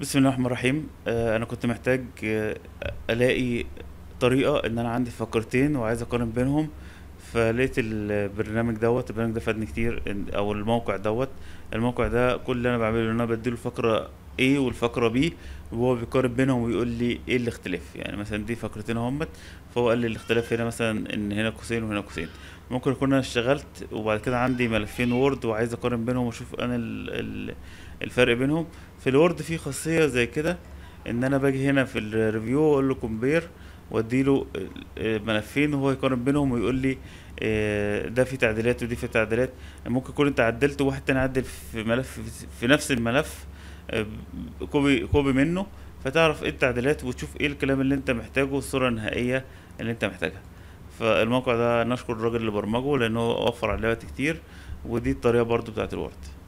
بسم الله الرحمن الرحيم آه، انا كنت محتاج آه، الاقي طريقه ان انا عندي فقرتين وعايز اقارن بينهم فلقيت البرنامج دوت البرنامج ده فادني كتير او الموقع دوت الموقع ده كل اللي انا بعمله ان انا بديله الفقره A والفقره B وهو بيقارن بينهم ويقول لي ايه الاختلاف يعني مثلا دي فقرتين اهمت فهو قال لي الاختلاف هنا مثلا ان هنا قوسين وهنا قوسين ممكن اكون انا اشتغلت وبعد كده عندي ملفين وورد وعايز اقارن بينهم واشوف انا الفرق بينهم في الوورد في خاصيه زي كده ان انا باجي هنا في الريفيو اقول له كومبير واديله ملفين وهو يقارن بينهم ويقول لي آه، ده في تعديلات ودي في تعديلات ممكن يكون انت عدلت وواحد تاني عدل في ملف في نفس الملف كوبي آه، كوبي منه فتعرف ايه التعديلات وتشوف ايه الكلام اللي انت محتاجه والصوره النهائيه اللي انت محتاجها فالموقع ده نشكر الراجل اللي برمجه لانه وفر عليه وقت كتير ودي الطريقه برضو بتاعت الوورد